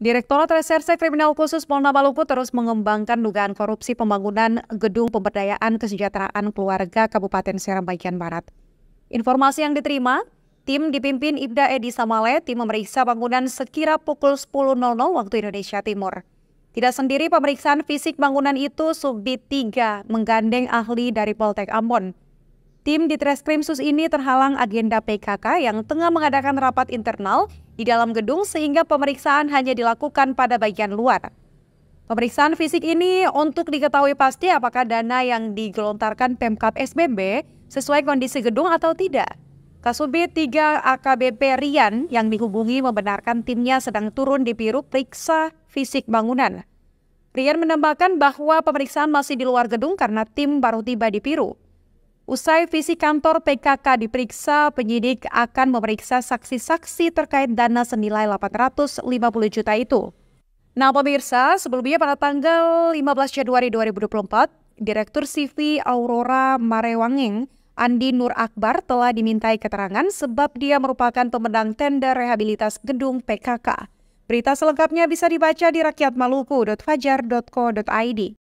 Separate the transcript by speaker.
Speaker 1: Direktorat Reserse Kriminal Khusus Polda Maluku terus mengembangkan dugaan korupsi pembangunan Gedung Pemberdayaan Kesejahteraan Keluarga Kabupaten Seram Bagian Barat. Informasi yang diterima, tim dipimpin Ibda Edi Samale, tim memeriksa bangunan sekira pukul 10.00 waktu Indonesia Timur. Tidak sendiri pemeriksaan fisik bangunan itu Subdit 3 menggandeng ahli dari Poltek Ambon. Tim di Treskrimsus ini terhalang agenda PKK yang tengah mengadakan rapat internal di dalam gedung sehingga pemeriksaan hanya dilakukan pada bagian luar. Pemeriksaan fisik ini untuk diketahui pasti apakah dana yang digelontarkan Pemkap SBB sesuai kondisi gedung atau tidak. Kasubit 3 AKBP Rian yang dihubungi membenarkan timnya sedang turun di Biru periksa fisik bangunan. Rian menambahkan bahwa pemeriksaan masih di luar gedung karena tim baru tiba di Piru. Usai visi kantor PKK diperiksa, penyidik akan memeriksa saksi-saksi terkait dana senilai 850 juta itu. Nah pemirsa, sebelumnya pada tanggal 15 Januari 2024, Direktur CV Aurora Marewangeng Andi Nur Akbar telah dimintai keterangan sebab dia merupakan pemenang tender rehabilitas gedung PKK. Berita selengkapnya bisa dibaca di rakyatmaluku.fajar.co.id.